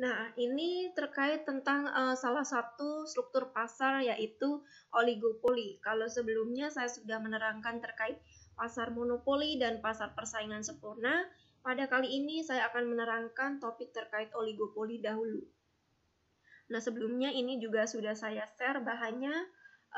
Nah, ini terkait tentang uh, salah satu struktur pasar yaitu oligopoli. Kalau sebelumnya saya sudah menerangkan terkait pasar monopoli dan pasar persaingan sempurna, pada kali ini saya akan menerangkan topik terkait oligopoli dahulu. Nah, sebelumnya ini juga sudah saya share bahannya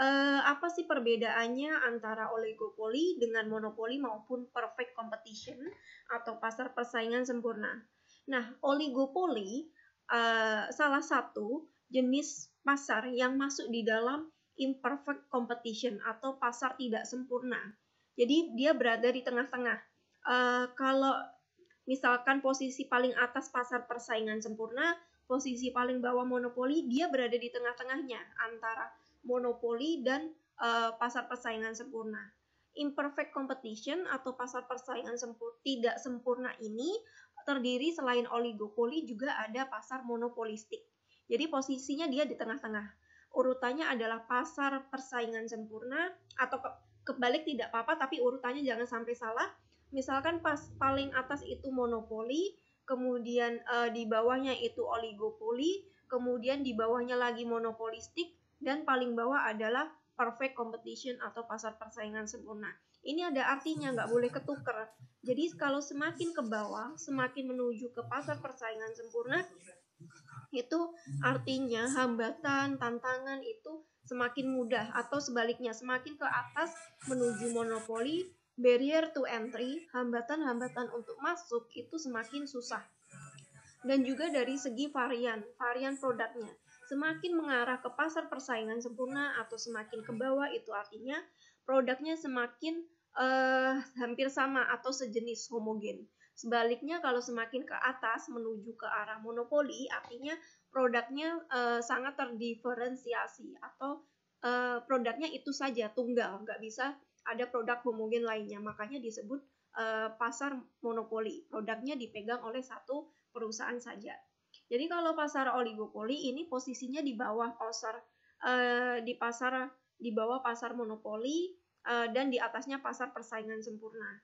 uh, apa sih perbedaannya antara oligopoli dengan monopoli maupun perfect competition atau pasar persaingan sempurna. Nah, oligopoli uh, salah satu jenis pasar yang masuk di dalam imperfect competition atau pasar tidak sempurna. Jadi dia berada di tengah-tengah. Uh, kalau misalkan posisi paling atas pasar persaingan sempurna, posisi paling bawah monopoli, dia berada di tengah-tengahnya antara monopoli dan uh, pasar persaingan sempurna. Imperfect competition atau pasar persaingan sempur tidak sempurna ini terdiri selain oligopoli juga ada pasar monopolistik. Jadi posisinya dia di tengah-tengah. Urutannya adalah pasar persaingan sempurna atau ke kebalik tidak apa-apa tapi urutannya jangan sampai salah. Misalkan pas paling atas itu monopoli, kemudian e, di bawahnya itu oligopoli, kemudian di bawahnya lagi monopolistik dan paling bawah adalah perfect competition atau pasar persaingan sempurna ini ada artinya nggak boleh ketuker jadi kalau semakin ke bawah semakin menuju ke pasar persaingan sempurna itu artinya hambatan tantangan itu semakin mudah atau sebaliknya semakin ke atas menuju monopoli barrier to entry hambatan-hambatan untuk masuk itu semakin susah dan juga dari segi varian varian produknya semakin mengarah ke pasar persaingan sempurna atau semakin ke bawah itu artinya produknya semakin uh, hampir sama atau sejenis homogen. Sebaliknya kalau semakin ke atas menuju ke arah monopoli artinya produknya eh, sangat terdiferensiasi atau eh, produknya itu saja tunggal, nggak bisa ada produk homogen lainnya. Makanya disebut pasar monopoli. Produknya dipegang oleh satu perusahaan saja. Jadi kalau pasar oligopoli ini posisinya di bawah pasar di pasar di bawah pasar monopoli, eh, dan di atasnya pasar persaingan sempurna.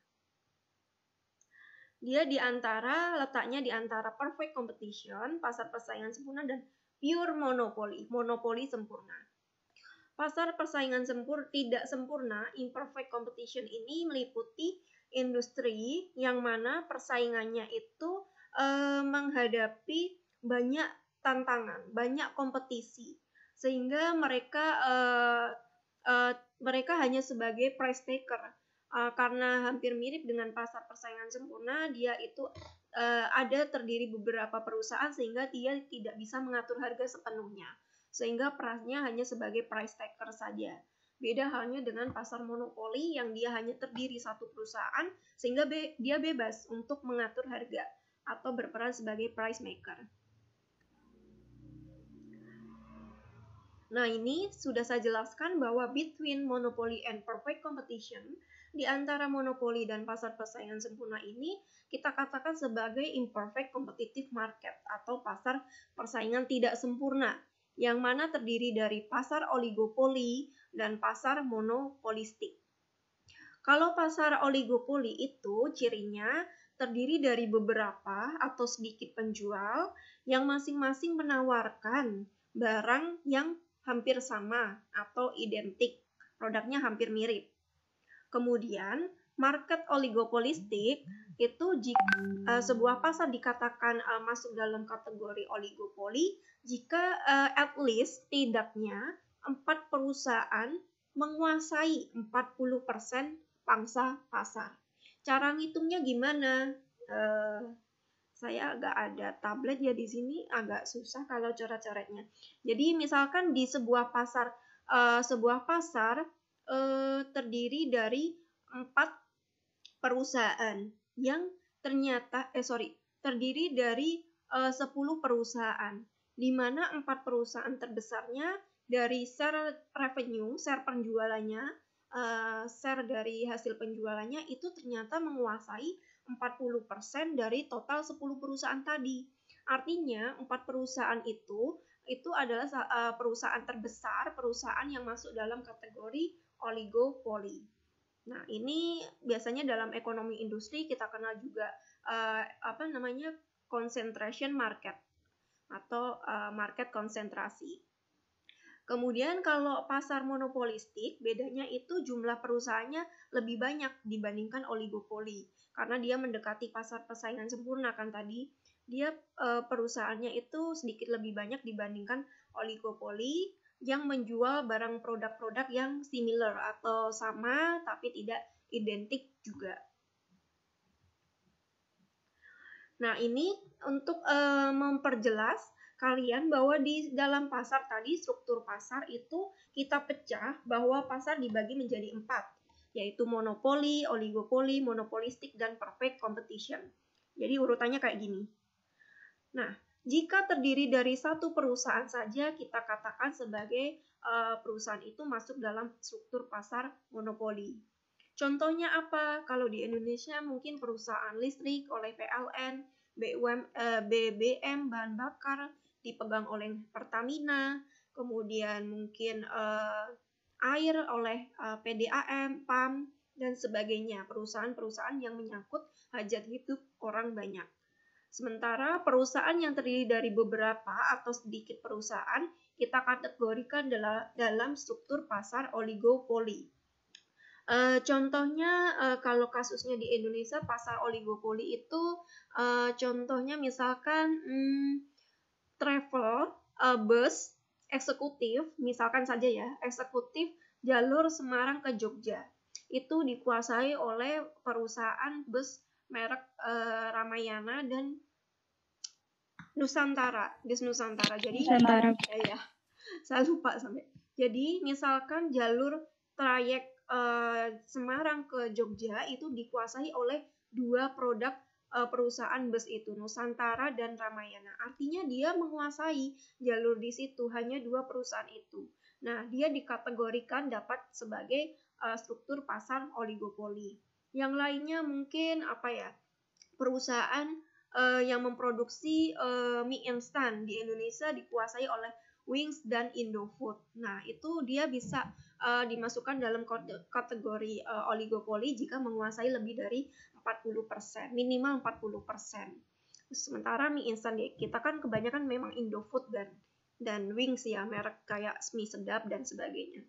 Dia di antara letaknya di antara perfect competition, pasar persaingan sempurna dan pure monopoli, monopoli sempurna. Pasar persaingan sempur tidak sempurna, imperfect competition ini meliputi industri yang mana persaingannya itu e, menghadapi banyak tantangan, banyak kompetisi sehingga mereka e, Eh, mereka hanya sebagai price taker uh, karena hampir mirip dengan pasar persaingan sempurna dia itu uh, ada terdiri beberapa perusahaan sehingga dia tidak bisa mengatur harga sepenuhnya sehingga perannya hanya sebagai price taker saja beda halnya dengan pasar monopoli yang dia hanya terdiri satu perusahaan sehingga be dia bebas untuk mengatur harga atau berperan sebagai price maker. Nah, ini sudah saya jelaskan bahwa between monopoly and perfect competition, di antara monopoli dan pasar persaingan sempurna ini, kita katakan sebagai imperfect competitive market atau pasar persaingan tidak sempurna, yang mana terdiri dari pasar oligopoli dan pasar monopolistik. Kalau pasar oligopoli itu cirinya terdiri dari beberapa atau sedikit penjual yang masing-masing menawarkan barang yang hampir sama atau identik, produknya hampir mirip. Kemudian, market oligopolistik itu jika uh, sebuah pasar dikatakan uh, masuk dalam kategori oligopoli jika uh, at least tidaknya empat perusahaan menguasai 40% pangsa pasar. Cara ngitungnya gimana? Uh, saya agak ada tablet ya di sini agak susah kalau coret-coretnya. Jadi misalkan di sebuah pasar uh, sebuah pasar uh, terdiri dari empat perusahaan yang ternyata eh sorry terdiri dari eh, uh, 10 perusahaan di mana empat perusahaan terbesarnya dari share revenue, share penjualannya uh, share dari hasil penjualannya itu ternyata menguasai 40% dari total 10 perusahaan tadi. Artinya, 4 perusahaan itu itu adalah uh, perusahaan terbesar, perusahaan yang masuk dalam kategori oligopoli. Nah, ini biasanya dalam ekonomi industri kita kenal juga uh, apa namanya concentration market atau uh, market konsentrasi. Kemudian kalau pasar monopolistik, bedanya itu jumlah perusahaannya lebih banyak dibandingkan oligopoli karena dia mendekati pasar persaingan sempurna kan tadi. Dia eh, perusahaannya itu sedikit lebih banyak dibandingkan oligopoli yang menjual barang produk-produk yang similar atau sama tapi tidak identik juga. Nah, ini untuk eh, memperjelas kalian bahwa di dalam pasar tadi struktur pasar itu kita pecah bahwa pasar dibagi menjadi empat yaitu monopoli, oligopoli, monopolistik, dan perfect competition. Jadi urutannya kayak gini. Nah, jika terdiri dari satu perusahaan saja kita katakan sebagai uh, perusahaan itu masuk dalam struktur pasar monopoli. Contohnya apa? Kalau di Indonesia mungkin perusahaan listrik oleh PLN, BUM, eh, BBM, bahan bakar, dipegang oleh Pertamina, kemudian mungkin uh, air oleh uh, eh, PDAM, PAM, dan sebagainya, perusahaan-perusahaan yang menyangkut hajat hidup orang banyak. Sementara perusahaan yang terdiri dari beberapa atau sedikit perusahaan kita kategorikan dalam struktur pasar oligopoli. E, contohnya e, kalau kasusnya di Indonesia pasar oligopoli itu e, contohnya misalkan hmm, travel uh, bus eksekutif, misalkan saja ya, eksekutif jalur Semarang ke Jogja. Itu dikuasai oleh perusahaan bus merek uh, Ramayana dan Nusantara, bis Nusantara. Jadi Nusantara. Ya, ya. Saya lupa sampai. Jadi misalkan jalur trayek uh, Semarang ke Jogja itu dikuasai oleh dua produk Eh, perusahaan bus itu Nusantara dan Ramayana. Artinya dia menguasai jalur di situ hanya dua perusahaan itu. Nah, dia dikategorikan dapat sebagai uh, struktur pasar oligopoli. Yang lainnya mungkin apa ya? Perusahaan uh, yang memproduksi uh, mie instan di Indonesia dikuasai oleh Wings dan Indofood. Nah, itu dia bisa uh, dimasukkan dalam kategori uh, oligopoli jika menguasai lebih dari 40%, minimal 40%. Sementara mie instan kita kan kebanyakan memang Indofood dan dan wings ya, merek kayak mie sedap dan sebagainya.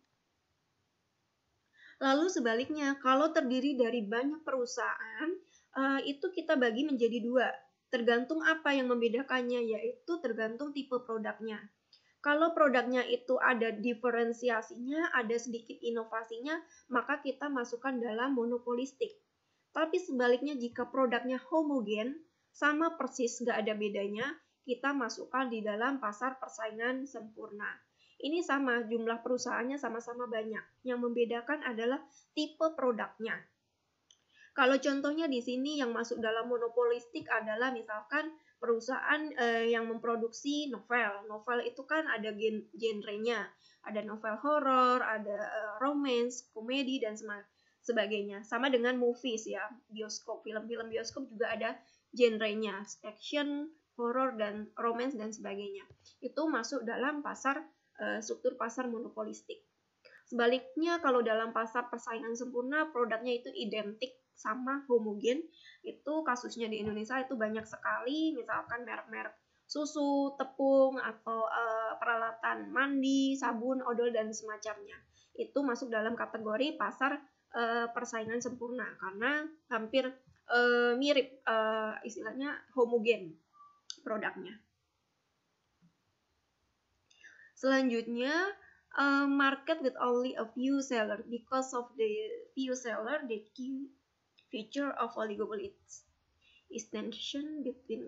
Lalu sebaliknya, kalau terdiri dari banyak perusahaan, eh, itu kita bagi menjadi dua, tergantung apa yang membedakannya, yaitu tergantung tipe produknya. Kalau produknya itu ada diferensiasinya, ada sedikit inovasinya, maka kita masukkan dalam monopolistik. Tapi sebaliknya jika produknya homogen, sama persis nggak ada bedanya, kita masukkan di dalam pasar persaingan sempurna. Ini sama, jumlah perusahaannya sama-sama banyak. Yang membedakan adalah tipe produknya. Kalau contohnya di sini yang masuk dalam monopolistik adalah misalkan perusahaan eh, yang memproduksi novel. Novel itu kan ada gen genrenya, ada novel horor, ada eh, romance, komedi dan semacam sebagainya. Sama dengan movies ya, bioskop, film-film bioskop juga ada genre-nya action, horror dan romance dan sebagainya. Itu masuk dalam pasar eh, struktur pasar monopolistik. Sebaliknya kalau dalam pasar persaingan sempurna produknya itu identik sama homogen. Itu kasusnya di Indonesia itu banyak sekali misalkan merek-merek susu, tepung atau e, peralatan mandi, sabun, odol dan semacamnya. Itu masuk dalam kategori pasar uh, persaingan sempurna karena hampir uh, mirip uh, istilahnya homogen produknya. Selanjutnya uh, market with only a few seller because of the few seller the key feature of oligopoly is extension between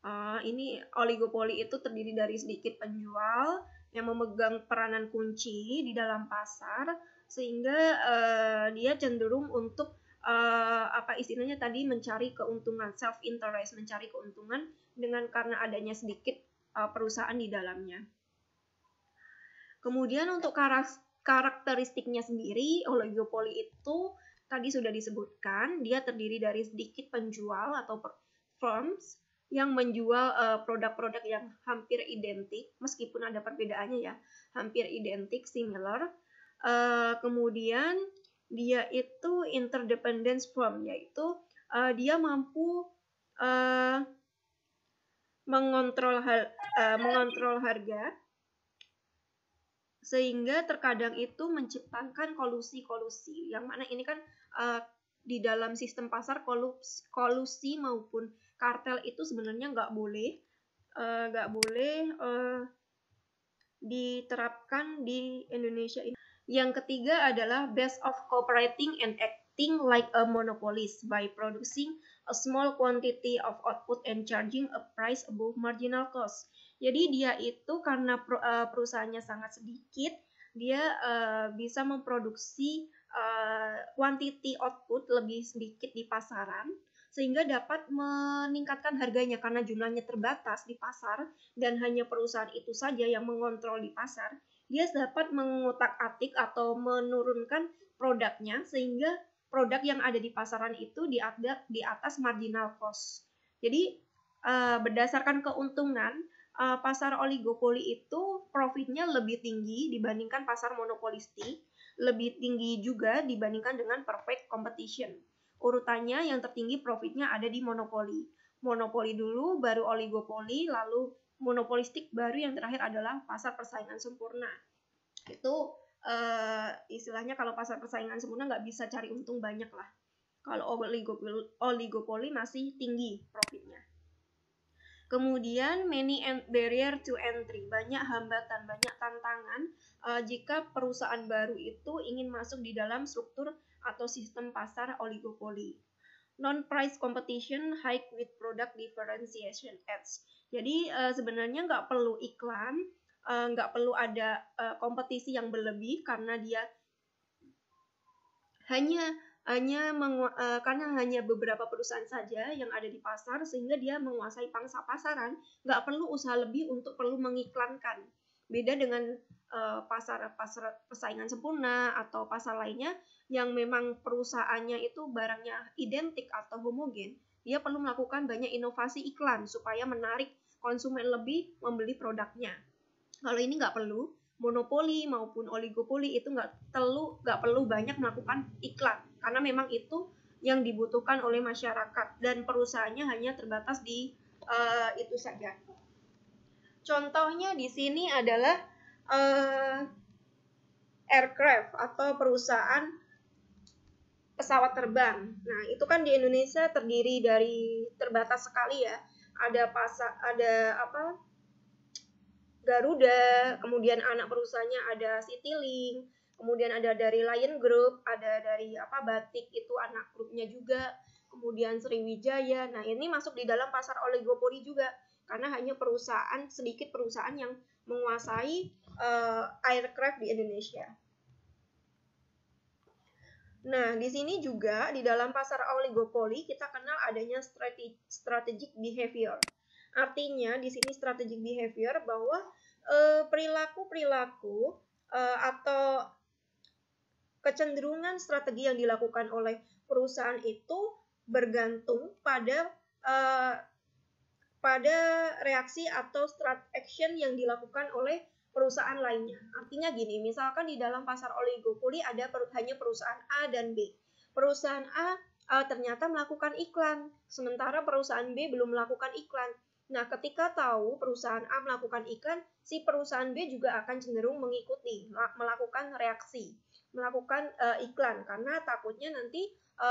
uh, ini oligopoli itu terdiri dari sedikit penjual yang memegang peranan kunci di dalam pasar sehingga uh, dia cenderung untuk uh, apa istilahnya tadi mencari keuntungan self interest mencari keuntungan dengan karena adanya sedikit uh, perusahaan di dalamnya. Kemudian untuk karakteristiknya sendiri oligopoli itu tadi sudah disebutkan dia terdiri dari sedikit penjual atau firms yang menjual eh, produk-produk uh, yang hampir identik, meskipun ada perbedaannya ya, hampir identik, similar. Uh, kemudian dia itu interdependence from, yaitu uh, dia mampu uh, mengontrol hal, uh, mengontrol harga sehingga terkadang itu menciptakan kolusi-kolusi yang mana ini kan uh, di dalam sistem pasar kolusi maupun kartel itu sebenarnya nggak boleh eh, nggak uh, boleh uh, diterapkan di Indonesia ini. Yang ketiga adalah best of cooperating and acting like a monopolist by producing a small quantity of output and charging a price above marginal cost. Jadi dia itu karena eh, perusahaannya sangat sedikit, dia uh, bisa memproduksi uh, quantity output lebih sedikit di pasaran sehingga dapat meningkatkan harganya karena jumlahnya terbatas di pasar dan hanya perusahaan itu saja yang mengontrol di pasar. Dia dapat mengotak-atik atau menurunkan produknya sehingga produk yang ada di pasaran itu di atas, di atas marginal cost. Jadi eh, berdasarkan keuntungan eh, pasar oligopoli itu profitnya lebih tinggi dibandingkan pasar monopolistik lebih tinggi juga dibandingkan dengan perfect competition. Urutannya yang tertinggi profitnya ada di monopoli. Monopoli dulu, baru oligopoli, lalu monopolistik, baru yang terakhir adalah pasar persaingan sempurna. Itu uh, istilahnya kalau pasar persaingan sempurna nggak bisa cari untung banyak lah. Kalau oligopoli, oligopoli masih tinggi profitnya. Kemudian many barrier to entry, banyak hambatan, banyak tantangan uh, jika perusahaan baru itu ingin masuk di dalam struktur atau sistem pasar oligopoli. Non-price competition high with product differentiation ads. Jadi uh, sebenarnya nggak perlu iklan, uh, nggak perlu ada uh, kompetisi yang berlebih karena dia hanya hanya mengu uh, karena hanya beberapa perusahaan saja yang ada di pasar sehingga dia menguasai pangsa pasaran nggak perlu usaha lebih untuk perlu mengiklankan Beda dengan uh, pasar pasar persaingan sempurna atau pasar lainnya yang memang perusahaannya itu barangnya identik atau homogen, dia perlu melakukan banyak inovasi iklan supaya menarik konsumen lebih membeli produknya. Kalau ini nggak perlu, monopoli maupun oligopoli itu nggak perlu nggak perlu banyak melakukan iklan karena memang itu yang dibutuhkan oleh masyarakat dan perusahaannya hanya terbatas di uh, itu saja. Contohnya di sini adalah uh, aircraft atau perusahaan pesawat terbang. Nah, itu kan di Indonesia terdiri dari terbatas sekali ya. Ada pasa ada apa? Garuda, kemudian anak perusahaannya ada Citilink, kemudian ada dari Lion Group, ada dari apa Batik itu anak grupnya juga, kemudian Sriwijaya. Nah, ini masuk di dalam pasar oligopoli juga karena hanya perusahaan sedikit perusahaan yang menguasai uh, aircraft di Indonesia. Nah, di sini juga di dalam pasar oligopoli kita kenal adanya strategic behavior. Artinya di sini strategic behavior bahwa eh, perilaku-perilaku uh, uh, atau kecenderungan strategi yang dilakukan oleh perusahaan itu bergantung pada uh, pada reaksi atau strat action yang dilakukan oleh perusahaan lainnya. Artinya gini, misalkan di dalam pasar oligopoli ada per, hanya perusahaan A dan B. Perusahaan A e, ternyata melakukan iklan, sementara perusahaan B belum melakukan iklan. Nah, ketika tahu perusahaan A melakukan iklan, si perusahaan B juga akan cenderung mengikuti, melakukan reaksi, melakukan e, iklan karena takutnya nanti e,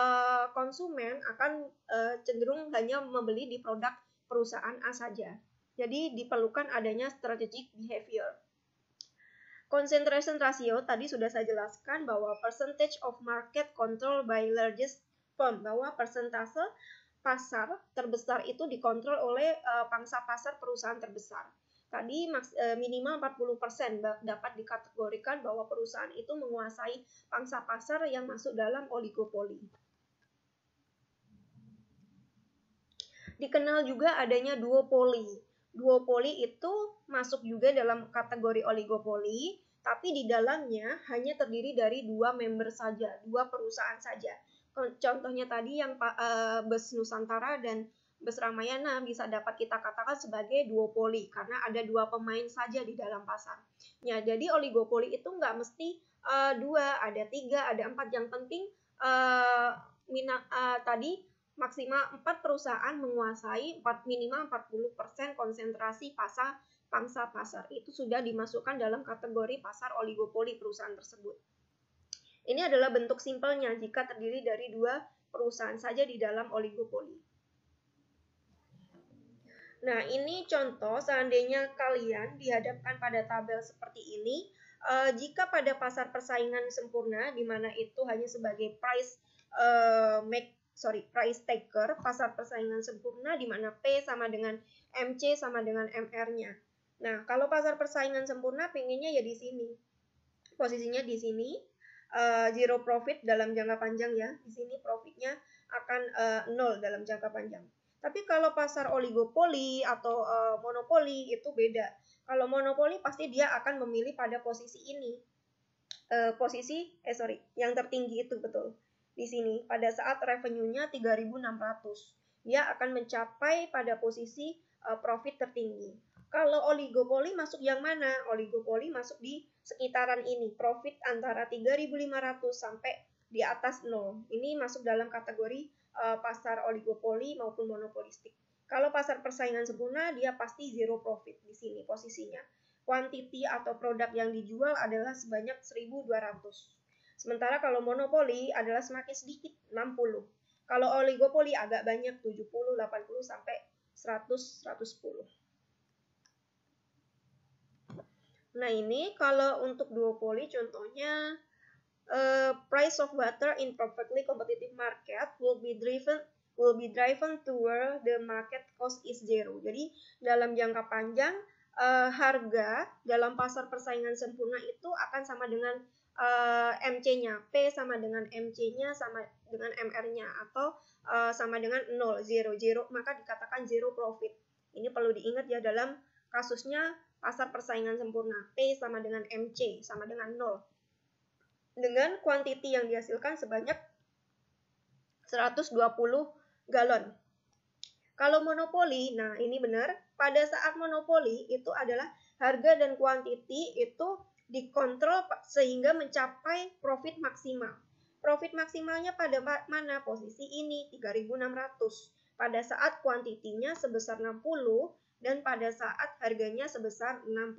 konsumen akan eh, cenderung hanya membeli di produk perusahaan A saja. Jadi diperlukan adanya strategic behavior. Concentration ratio tadi sudah saya jelaskan bahwa percentage of market control by largest firm bahwa persentase pasar terbesar itu dikontrol oleh uh, pangsa pasar perusahaan terbesar. Tadi maks, uh, minimal 40% dapat dikategorikan bahwa perusahaan itu menguasai pangsa pasar yang masuk dalam oligopoli. Dikenal juga adanya duopoli. Duopoli itu masuk juga dalam kategori oligopoli, tapi di dalamnya hanya terdiri dari dua member saja, dua perusahaan saja. Contohnya tadi yang uh, bus Nusantara dan bus Ramayana bisa dapat kita katakan sebagai duopoli karena ada dua pemain saja di dalam pasar. Ya, jadi oligopoli itu nggak mesti uh, dua, ada tiga, ada empat. Yang penting uh, mina, uh, tadi maksimal 4 perusahaan menguasai 4 minimal 40% konsentrasi pasar pangsa pasar itu sudah dimasukkan dalam kategori pasar oligopoli perusahaan tersebut. Ini adalah bentuk simpelnya jika terdiri dari dua perusahaan saja di dalam oligopoli. Nah, ini contoh seandainya kalian dihadapkan pada tabel seperti ini, eh, jika pada pasar persaingan sempurna di mana itu hanya sebagai price eh, make sorry price taker pasar persaingan sempurna di mana P sama dengan MC sama dengan MR-nya. Nah kalau pasar persaingan sempurna pinginnya ya di sini posisinya di sini uh, zero profit dalam jangka panjang ya di sini profitnya akan uh, nol dalam jangka panjang. Tapi kalau pasar oligopoli atau uh, monopoli itu beda. Kalau monopoli pasti dia akan memilih pada posisi ini. Uh, posisi eh sorry yang tertinggi itu betul di sini pada saat revenue-nya 3.600. Dia akan mencapai pada posisi e, profit tertinggi. Kalau oligopoli masuk yang mana? Oligopoli masuk di sekitaran ini, profit antara 3.500 sampai di atas 0. Ini masuk dalam kategori e, pasar oligopoli maupun monopolistik. Kalau pasar persaingan sempurna, dia pasti zero profit di sini posisinya. Quantity atau produk yang dijual adalah sebanyak 1.200 Sementara kalau monopoli adalah semakin sedikit 60. Kalau oligopoli agak banyak 70, 80 sampai 100, 110. Nah, ini kalau untuk duopoli contohnya uh, price of water in perfectly competitive market will be driven will be driven toward the market cost is zero. Jadi dalam jangka panjang uh, harga dalam pasar persaingan sempurna itu akan sama dengan uh, eh, MC-nya. P sama dengan MC-nya sama dengan MR-nya atau uh, sama dengan 0, 0, 0, maka dikatakan zero profit. Ini perlu diingat ya dalam kasusnya pasar persaingan sempurna. P sama dengan MC sama dengan 0. Dengan kuantiti yang dihasilkan sebanyak 120 galon. Kalau monopoli, nah ini benar, pada saat monopoli itu adalah harga dan kuantiti itu dikontrol sehingga mencapai profit maksimal. Profit maksimalnya pada mana posisi ini 3600 pada saat kuantitinya sebesar 60 dan pada saat harganya sebesar 60.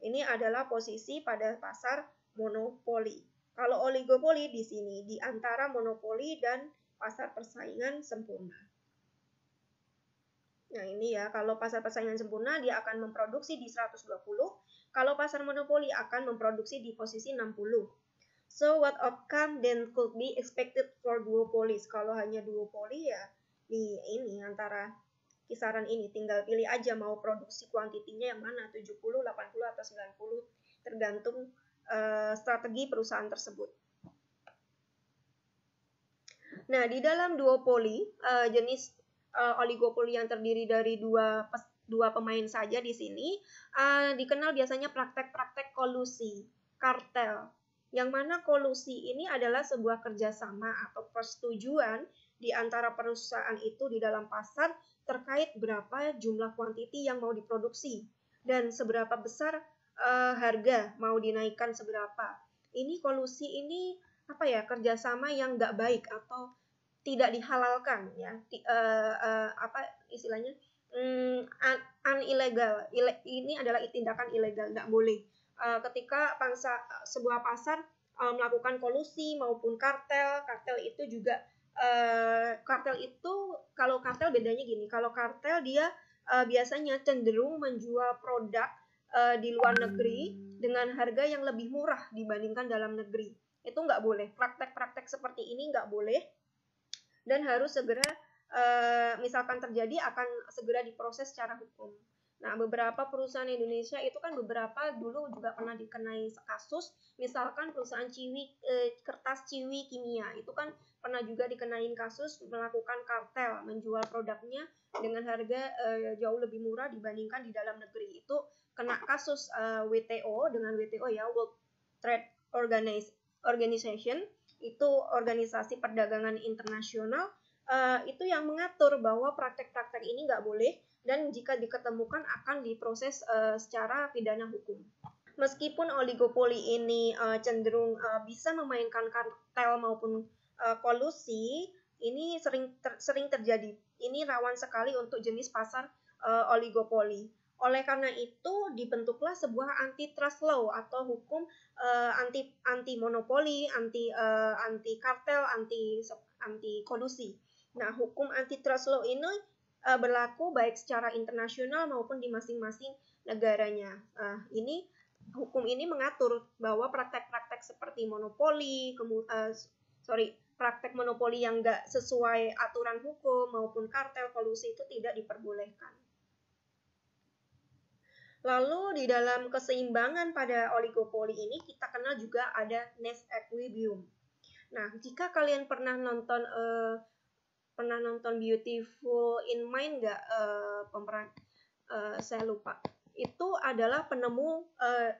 Ini adalah posisi pada pasar monopoli. Kalau oligopoli di sini di antara monopoli dan pasar persaingan sempurna. Nah, ini ya, kalau pasar persaingan sempurna dia akan memproduksi di 120 kalau pasar monopoli akan memproduksi di posisi 60. So what outcome then could be expected for duopolies? Kalau hanya duopoli ya di ini antara kisaran ini tinggal pilih aja mau produksi kuantitinya yang mana 70, 80 atau 90 tergantung uh, strategi perusahaan tersebut. Nah, di dalam duopoli uh, jenis uh, oligopoli yang terdiri dari dua pes dua pemain saja di sini uh, dikenal biasanya praktek-praktek kolusi, kartel. Yang mana kolusi ini adalah sebuah kerjasama atau persetujuan di antara perusahaan itu di dalam pasar terkait berapa jumlah kuantiti yang mau diproduksi dan seberapa besar uh, harga mau dinaikkan seberapa. Ini kolusi ini apa ya kerjasama yang nggak baik atau tidak dihalalkan ya T, uh, eh, uh, apa istilahnya Hmm, an, ilegal. Ile, ini adalah tindakan ilegal, nggak boleh. Uh, ketika pangsa, eh, sebuah pasar uh, melakukan kolusi maupun kartel, kartel itu juga uh, kartel itu kalau kartel bedanya gini, kalau kartel dia uh, biasanya cenderung menjual produk uh, di luar negeri dengan harga yang lebih murah dibandingkan dalam negeri. Itu nggak boleh. Praktek-praktek seperti ini nggak boleh dan harus segera Eh, misalkan terjadi akan segera diproses secara hukum. Nah, beberapa perusahaan Indonesia itu kan beberapa dulu juga pernah dikenai kasus, misalkan perusahaan Ciwi e, kertas Ciwi Kimia itu kan pernah juga dikenain kasus melakukan kartel, menjual produknya dengan harga e, jauh lebih murah dibandingkan di dalam negeri. Itu kena kasus e, WTO dengan WTO ya World Trade Organization itu organisasi perdagangan internasional Eh, itu yang mengatur bahwa praktek-praktek ini nggak boleh dan jika diketemukan akan diproses uh, secara pidana hukum. Meskipun oligopoli ini uh, cenderung uh, bisa memainkan kartel maupun uh, kolusi, ini sering ter, sering terjadi. Ini rawan sekali untuk jenis pasar uh, oligopoli. Oleh karena itu dibentuklah sebuah antitrust law atau hukum uh, anti anti monopoli, anti uh, anti kartel, anti anti kolusi Nah, hukum antitrust law ini uh, berlaku baik secara internasional maupun di masing-masing negaranya. Uh, ini hukum ini mengatur bahwa praktek-praktek seperti monopoli, kemu uh, sorry, praktek monopoli yang nggak sesuai aturan hukum maupun kartel kolusi itu tidak diperbolehkan. Lalu di dalam keseimbangan pada oligopoli ini kita kenal juga ada nest equilibrium. Nah, jika kalian pernah nonton uh, pernah nonton Beautiful in Mind nggak uh, pemeran uh, saya lupa itu adalah penemu uh,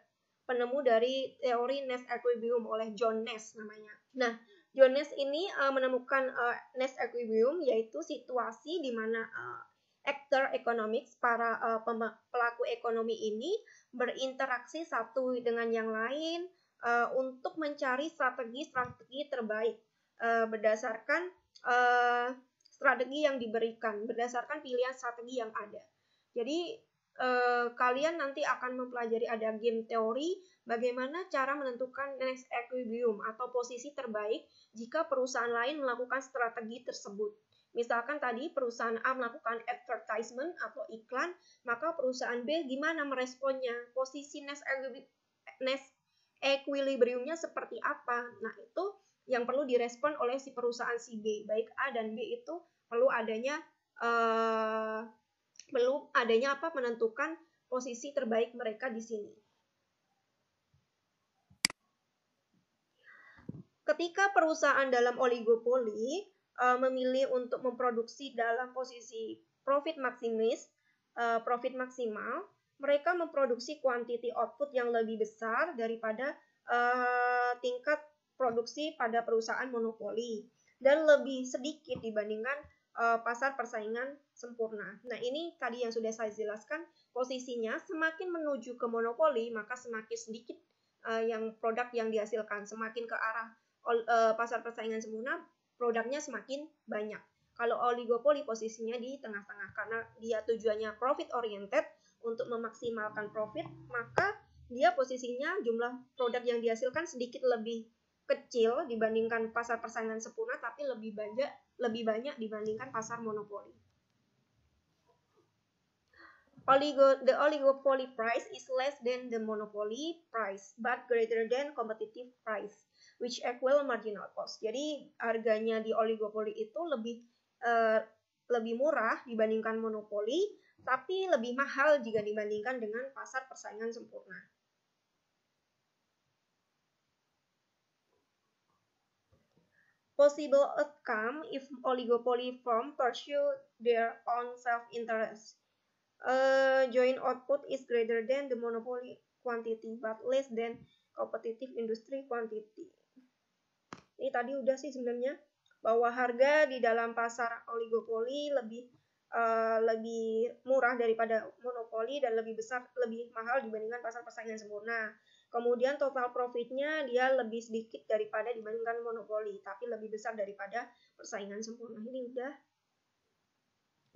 penemu dari teori Nash equilibrium oleh John Nash namanya. Nah, John Nash ini uh, menemukan uh, equilibrium yaitu situasi di mana uh, actor economics para uh, pelaku ekonomi ini berinteraksi satu dengan yang lain uh, untuk mencari strategi-strategi terbaik uh, berdasarkan uh, strategi yang diberikan berdasarkan pilihan strategi yang ada. Jadi eh, kalian nanti akan mempelajari ada game teori bagaimana cara menentukan next equilibrium atau posisi terbaik jika perusahaan lain melakukan strategi tersebut. Misalkan tadi perusahaan A melakukan advertisement atau iklan, maka perusahaan B gimana meresponnya? Posisi next, equilibriumnya seperti apa? Nah, itu yang perlu direspon oleh si perusahaan si B. Baik A dan B itu perlu adanya eh, perlu adanya apa menentukan posisi terbaik mereka di sini. Ketika perusahaan dalam oligopoli eh, memilih untuk memproduksi dalam posisi profit maksimis, eh, profit maksimal, mereka memproduksi quantity output yang lebih besar daripada uh, tingkat produksi pada perusahaan monopoli dan lebih sedikit dibandingkan uh, pasar persaingan sempurna. Nah, ini tadi yang sudah saya jelaskan posisinya semakin menuju ke monopoli maka semakin sedikit uh, yang produk yang dihasilkan, semakin ke arah uh, pasar persaingan sempurna produknya semakin banyak. Kalau oligopoli posisinya di tengah-tengah karena dia tujuannya profit oriented untuk memaksimalkan profit, maka dia posisinya jumlah produk yang dihasilkan sedikit lebih kecil dibandingkan pasar persaingan sempurna tapi lebih banyak lebih banyak dibandingkan pasar monopoli. Oligo, the oligopoly price is less than the monopoly price but greater than competitive price which equal marginal cost. Jadi harganya di oligopoli itu lebih uh, lebih murah dibandingkan monopoli tapi lebih mahal jika dibandingkan dengan pasar persaingan sempurna. possible outcome if oligopoly firm pursue their own self-interest. Uh, joint output is greater than the monopoly quantity but less than competitive industry quantity. Ini tadi udah sih sebenarnya bahwa harga di dalam pasar oligopoli lebih uh, lebih murah daripada monopoli dan lebih besar lebih mahal dibandingkan pasar persaingan sempurna. Kemudian total profitnya dia lebih sedikit daripada dibandingkan monopoli, tapi lebih besar daripada persaingan sempurna. Ini udah.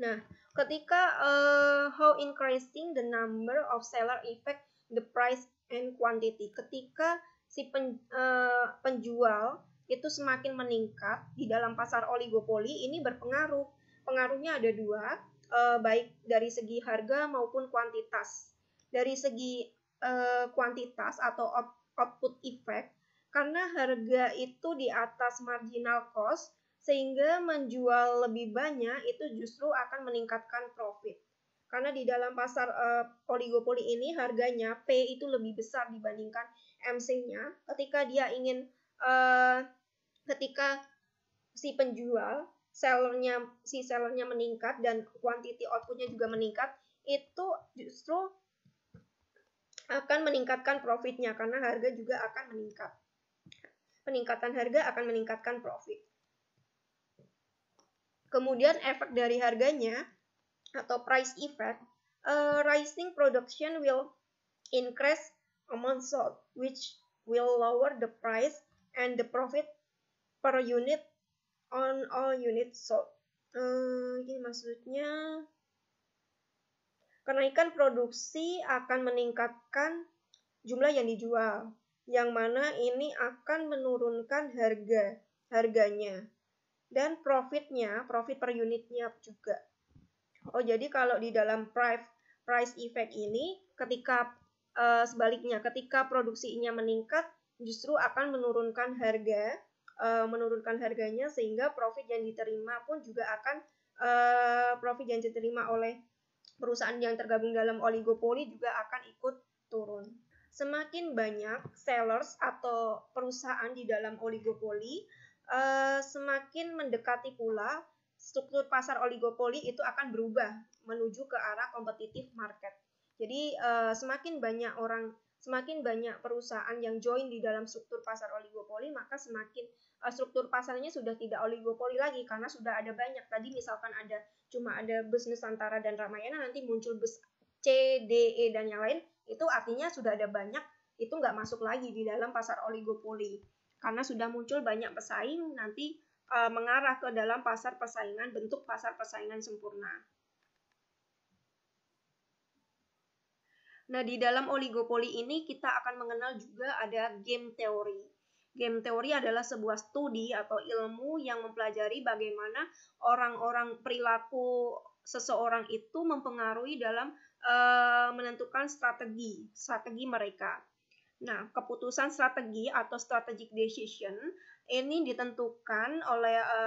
Nah, ketika uh, how increasing the number of seller effect the price and quantity. Ketika si pen, uh, penjual itu semakin meningkat di dalam pasar oligopoli ini berpengaruh. Pengaruhnya ada dua, uh, baik dari segi harga maupun kuantitas. Dari segi Eh, kuantitas atau output effect karena harga itu di atas marginal cost sehingga menjual lebih banyak itu justru akan meningkatkan profit. Karena di dalam pasar uh, oligopoli ini harganya P itu lebih besar dibandingkan MC-nya. Ketika dia ingin uh, ketika si penjual sellernya si sellernya meningkat dan quantity outputnya juga meningkat itu justru akan meningkatkan profitnya karena harga juga akan meningkat. Peningkatan harga akan meningkatkan profit. Kemudian efek dari harganya atau price effect, uh, rising production will increase amount sold, which will lower the price and the profit per unit on all units sold. Uh, ini maksudnya Kenaikan produksi akan meningkatkan jumlah yang dijual, yang mana ini akan menurunkan harga harganya dan profitnya, profit per unitnya juga. Oh, jadi kalau di dalam price price effect ini ketika uh, sebaliknya ketika produksinya meningkat justru akan menurunkan harga uh, menurunkan harganya sehingga profit yang diterima pun juga akan uh, profit yang diterima oleh perusahaan yang tergabung dalam oligopoli juga akan ikut turun. Semakin banyak sellers atau perusahaan di dalam oligopoli, eh, semakin mendekati pula struktur pasar oligopoli itu akan berubah menuju ke arah kompetitif market. Jadi eh, semakin banyak orang semakin banyak perusahaan yang join di dalam struktur pasar oligopoli, maka semakin eh, struktur pasarnya sudah tidak oligopoli lagi karena sudah ada banyak. Tadi misalkan ada cuma ada bus Nusantara dan Ramayana, nanti muncul bus C, D, E dan yang lain, itu artinya sudah ada banyak, itu nggak masuk lagi di dalam pasar oligopoli karena sudah muncul banyak pesaing nanti eh, mengarah ke dalam pasar persaingan bentuk pasar persaingan sempurna. Nah, di dalam oligopoli ini kita akan mengenal juga ada game teori. Game teori adalah sebuah studi atau ilmu yang mempelajari bagaimana orang-orang perilaku seseorang itu mempengaruhi dalam e, menentukan strategi, strategi mereka. Nah, keputusan strategi atau strategic decision ini ditentukan oleh e,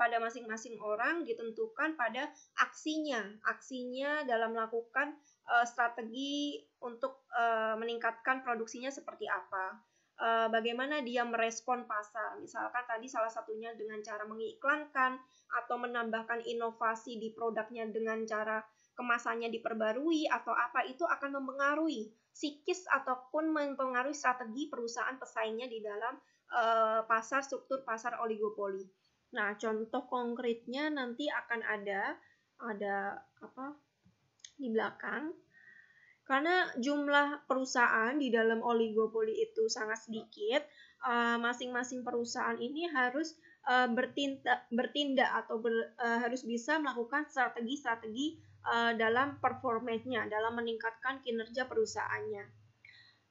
pada masing-masing orang ditentukan pada aksinya, aksinya dalam melakukan uh, strategi untuk uh, meningkatkan produksinya seperti apa. Uh, bagaimana dia merespon pasar. Misalkan tadi salah satunya dengan cara mengiklankan atau menambahkan inovasi di produknya dengan cara kemasannya diperbarui atau apa itu akan mempengaruhi psikis ataupun mempengaruhi strategi perusahaan pesaingnya di dalam uh, pasar struktur pasar oligopoli. Nah, contoh konkretnya nanti akan ada ada apa di belakang karena jumlah perusahaan di dalam oligopoli itu sangat sedikit eh, masing-masing uh, perusahaan ini harus uh, eh, bertindak bertindak atau ber, uh, harus bisa melakukan strategi-strategi uh, dalam performanya dalam meningkatkan kinerja perusahaannya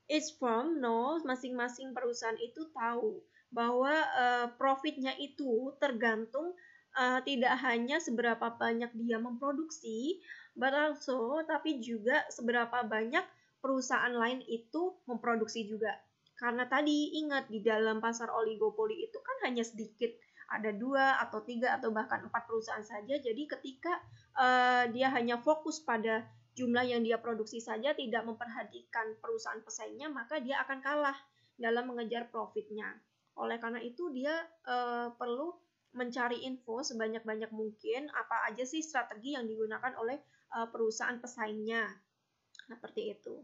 it's from knows masing-masing perusahaan itu tahu bahwa uh, profitnya itu tergantung uh, tidak hanya seberapa banyak dia memproduksi but also tapi juga seberapa banyak perusahaan lain itu memproduksi juga. Karena tadi ingat di dalam pasar oligopoli itu kan hanya sedikit ada dua atau tiga atau bahkan empat perusahaan saja. Jadi ketika uh, dia hanya fokus pada jumlah yang dia produksi saja tidak memperhatikan perusahaan pesaingnya maka dia akan kalah dalam mengejar profitnya. Oleh karena itu dia uh, perlu mencari info sebanyak-banyak mungkin apa aja sih strategi yang digunakan oleh uh, perusahaan pesaingnya. Nah, Seperti itu.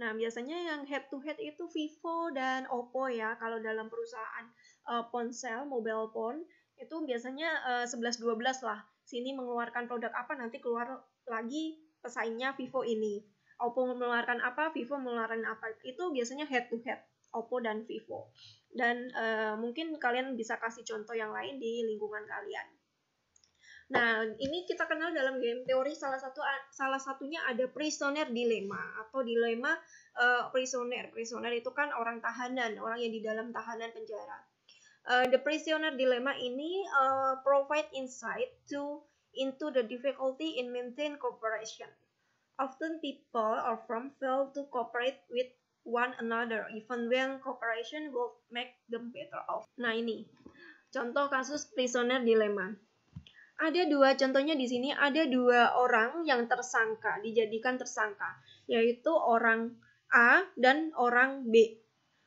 Nah, biasanya yang head to head itu Vivo dan Oppo ya. Kalau dalam perusahaan uh, ponsel, mobile phone itu biasanya uh, 11 12 lah. Sini mengeluarkan produk apa nanti keluar lagi pesaingnya Vivo ini. Oppo mengeluarkan apa, Vivo mengeluarkan apa. Itu biasanya head to head. Oppo dan Vivo. Dan uh, mungkin kalian bisa kasih contoh yang lain di lingkungan kalian. Nah, ini kita kenal dalam game teori salah satu salah satunya ada prisoner dilema atau dilema uh, prisoner. Prisoner itu kan orang tahanan, orang yang di dalam tahanan penjara. Uh, the prisoner dilemma ini uh, provide insight to into the difficulty in maintain cooperation. Often people or firm fail to cooperate with one another even when cooperation will make them better off. Nah ini contoh kasus prisoner dilema. Ada dua contohnya di sini ada dua orang yang tersangka dijadikan tersangka yaitu orang A dan orang B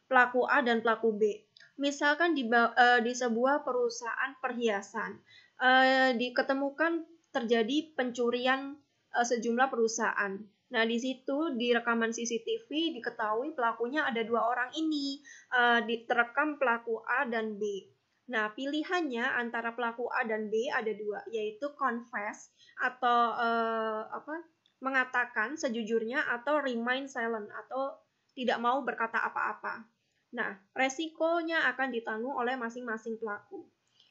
pelaku A dan pelaku B. Misalkan di, uh, di sebuah perusahaan perhiasan uh, diketemukan terjadi pencurian uh, sejumlah perusahaan Nah, di situ di rekaman CCTV diketahui pelakunya ada dua orang ini, uh, eh, terekam pelaku A dan B. Nah, pilihannya antara pelaku A dan B ada dua, yaitu confess atau uh, apa mengatakan sejujurnya atau remain silent atau tidak mau berkata apa-apa. Nah, resikonya akan ditanggung oleh masing-masing pelaku.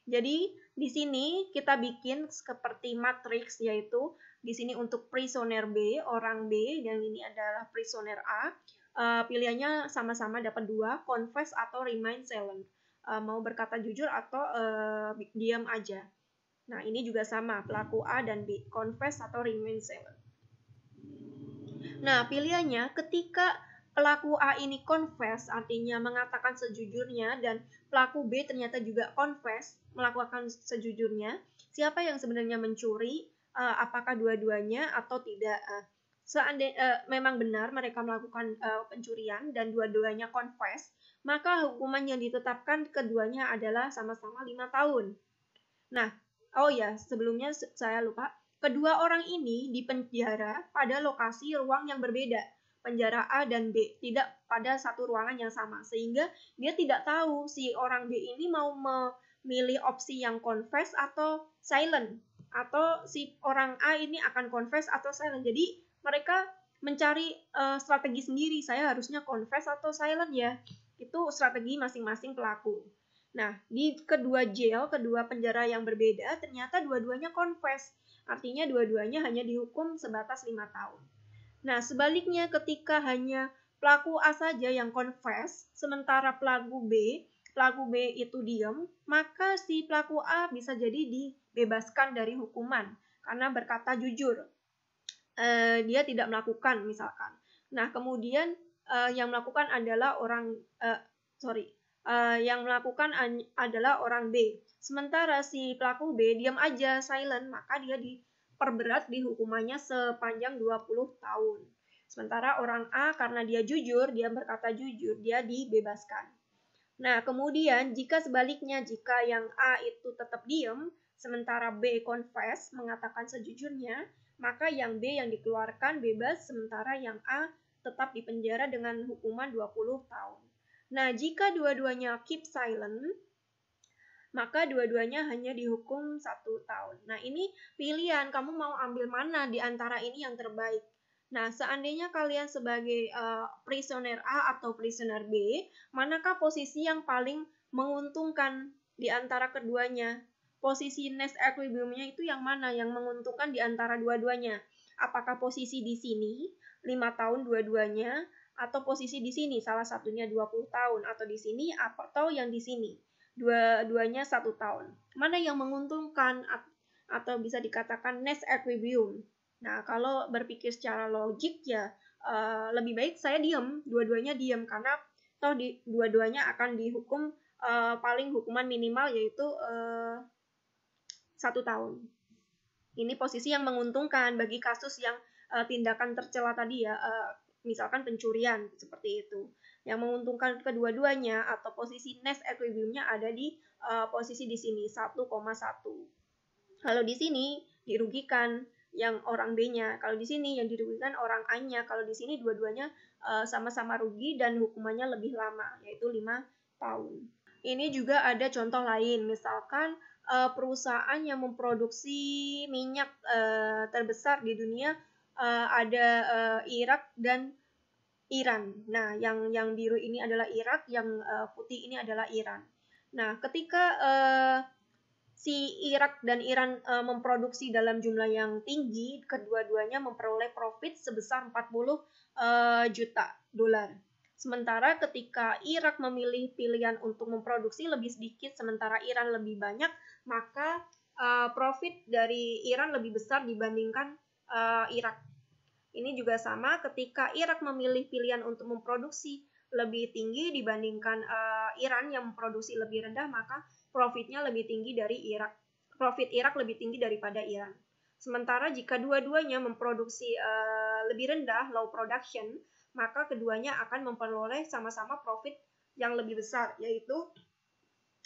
Jadi, di sini kita bikin seperti matriks yaitu di sini untuk prisoner B, orang B, dan ini adalah prisoner A. Uh, pilihannya sama-sama dapat dua, confess atau remain silent. Uh, mau berkata jujur atau uh, diam aja. Nah, ini juga sama, pelaku A dan B, confess atau remain silent. Nah, pilihannya ketika pelaku A ini confess, artinya mengatakan sejujurnya, dan pelaku B ternyata juga confess, melakukan sejujurnya, siapa yang sebenarnya mencuri, uh, apakah dua-duanya atau tidak. Uh, eh, seandainya uh, eh, memang benar mereka melakukan uh, pencurian dan dua-duanya confess, maka hukuman yang ditetapkan keduanya adalah sama-sama lima tahun. Nah, oh ya, sebelumnya saya lupa, kedua orang ini dipenjara pada lokasi ruang yang berbeda, penjara A dan B, tidak pada satu ruangan yang sama, sehingga dia tidak tahu si orang B ini mau memilih opsi yang confess atau silent atau si orang A ini akan confess atau silent. Jadi mereka mencari uh, strategi sendiri. Saya harusnya confess atau silent ya. Itu strategi masing-masing pelaku. Nah, di kedua jail, kedua penjara yang berbeda, ternyata dua-duanya confess. Artinya dua-duanya hanya dihukum sebatas lima tahun. Nah, sebaliknya ketika hanya pelaku A saja yang confess, sementara pelaku B, pelaku B itu diam, maka si pelaku A bisa jadi di bebaskan dari hukuman karena berkata jujur. Eh, dia tidak melakukan misalkan. Nah, kemudian eh, yang melakukan adalah orang uh, sorry, uh, yang melakukan adalah orang B. Sementara si pelaku B diam aja, silent, maka dia diperberat di hukumannya sepanjang 20 tahun. Sementara orang A karena dia jujur, dia berkata jujur, dia dibebaskan. Nah, kemudian jika sebaliknya, jika yang A itu tetap diam, Sementara B confess mengatakan sejujurnya, maka yang B yang dikeluarkan bebas sementara yang A tetap dipenjara dengan hukuman 20 tahun. Nah, jika dua-duanya keep silent, maka dua-duanya hanya dihukum satu tahun. Nah, ini pilihan kamu mau ambil mana di antara ini yang terbaik. Nah, seandainya kalian sebagai uh, prisoner A atau prisoner B, manakah posisi yang paling menguntungkan di antara keduanya? posisi nest equilibriumnya itu yang mana yang menguntungkan di antara dua-duanya. Apakah posisi di sini 5 tahun dua-duanya atau posisi di sini salah satunya 20 tahun atau di sini atau yang di sini dua-duanya satu tahun. Mana yang menguntungkan atau bisa dikatakan nest equilibrium. Nah, kalau berpikir secara logik ya eh, lebih baik saya diam, dua-duanya diam karena toh di, dua-duanya akan dihukum eh, paling hukuman minimal yaitu eh, satu tahun. Ini posisi yang menguntungkan bagi kasus yang uh, tindakan tercela tadi ya, uh, misalkan pencurian seperti itu. Yang menguntungkan kedua-duanya atau posisi nest equilibriumnya ada di uh, posisi di sini 1,1. Kalau di sini dirugikan yang orang B-nya, kalau di sini yang dirugikan orang A-nya, kalau di sini dua-duanya uh, sama-sama rugi dan hukumannya lebih lama, yaitu lima tahun. Ini juga ada contoh lain, misalkan uh, perusahaan yang memproduksi minyak uh, terbesar di dunia uh, ada uh, Irak dan Iran. Nah, yang yang biru ini adalah Irak, yang uh, putih ini adalah Iran. Nah, ketika uh, si Irak dan Iran uh, memproduksi dalam jumlah yang tinggi, kedua-duanya memperoleh profit sebesar 40 uh, juta dolar. Sementara ketika Irak memilih pilihan untuk memproduksi lebih sedikit, sementara Iran lebih banyak, maka uh, profit dari Iran lebih besar dibandingkan uh, Irak. Ini juga sama ketika Irak memilih pilihan untuk memproduksi lebih tinggi dibandingkan uh, Iran yang memproduksi lebih rendah, maka profitnya lebih tinggi dari Irak. Profit Irak lebih tinggi daripada Iran. Sementara jika dua-duanya memproduksi uh, lebih rendah, low production, maka keduanya akan memperoleh sama-sama profit yang lebih besar, yaitu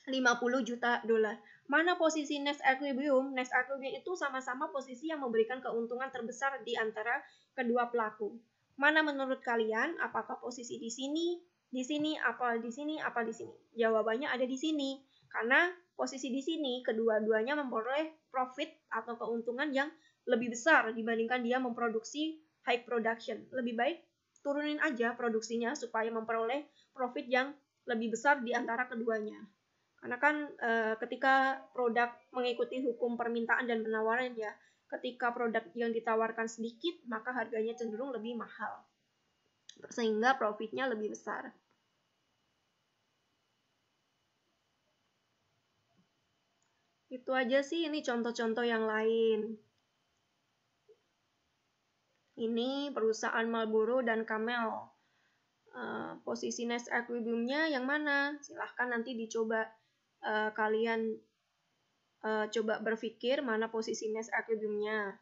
50 juta dolar. Mana posisi Next Equilibrium? Next Equilibrium itu sama-sama posisi yang memberikan keuntungan terbesar di antara kedua pelaku. Mana menurut kalian? Apakah posisi di sini, di sini, apa di sini, apa di sini? Jawabannya ada di sini. Karena posisi di sini kedua-duanya memperoleh profit atau keuntungan yang lebih besar dibandingkan dia memproduksi high production. Lebih baik turunin aja produksinya supaya memperoleh profit yang lebih besar di antara keduanya. Karena kan e, ketika produk mengikuti hukum permintaan dan penawaran ya, ketika produk yang ditawarkan sedikit maka harganya cenderung lebih mahal. Sehingga profitnya lebih besar. Itu aja sih ini contoh-contoh yang lain ini perusahaan Marlboro dan Camel. Uh, posisi Nest Equilibriumnya yang mana? Silahkan nanti dicoba eh, kalian eh, coba berpikir mana posisi Nest Equilibriumnya.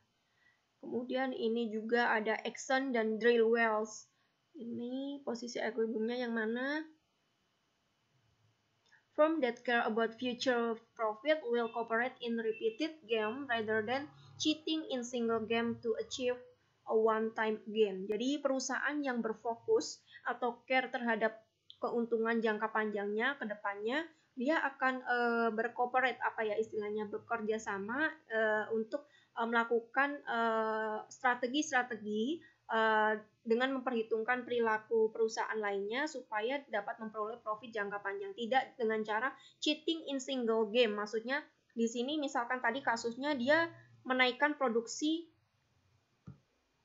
Kemudian ini juga ada Exxon dan Drill Wells. Ini posisi equilibriumnya yang mana? Firm that care about future profit will cooperate in repeated game rather than cheating in single game to achieve one time gain. Jadi perusahaan yang berfokus atau care terhadap keuntungan jangka panjangnya ke depannya dia akan e, eh, berkooperate apa ya istilahnya bekerja sama e, untuk e, melakukan strategi-strategi e, dengan memperhitungkan perilaku perusahaan lainnya supaya dapat memperoleh profit jangka panjang tidak dengan cara cheating in single game maksudnya di sini misalkan tadi kasusnya dia menaikkan produksi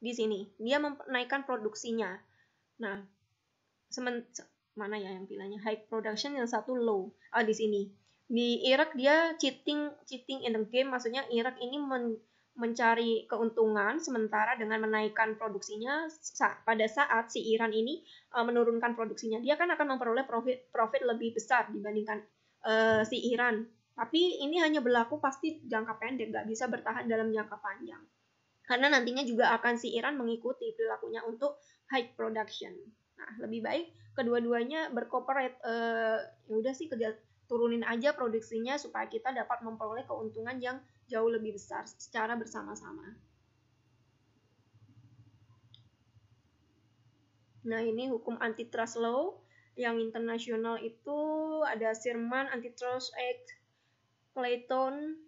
di sini. Dia menaikkan produksinya. Nah, semen, mana ya yang pilihannya high production yang satu low. Ah di sini. Di Irak dia cheating cheating in the game maksudnya Irak ini men, mencari keuntungan sementara dengan menaikkan produksinya sa pada saat si Iran ini uh, menurunkan produksinya. Dia kan akan memperoleh profit profit lebih besar dibandingkan uh, si Iran. Tapi ini hanya berlaku pasti jangka pendek, nggak bisa bertahan dalam jangka panjang karena nantinya juga akan si Iran mengikuti perilakunya untuk high production. Nah, lebih baik kedua-duanya berkooperate eh, ya udah sih kerja turunin aja produksinya supaya kita dapat memperoleh keuntungan yang jauh lebih besar secara bersama-sama. Nah, ini hukum antitrust law yang internasional itu ada Sherman Antitrust Act, Clayton.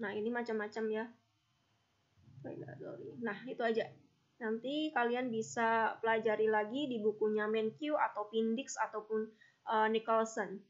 Nah, ini macam-macam ya. Nah, itu aja. Nanti kalian bisa pelajari lagi di bukunya Menkyu atau Pindix ataupun uh, Nicholson.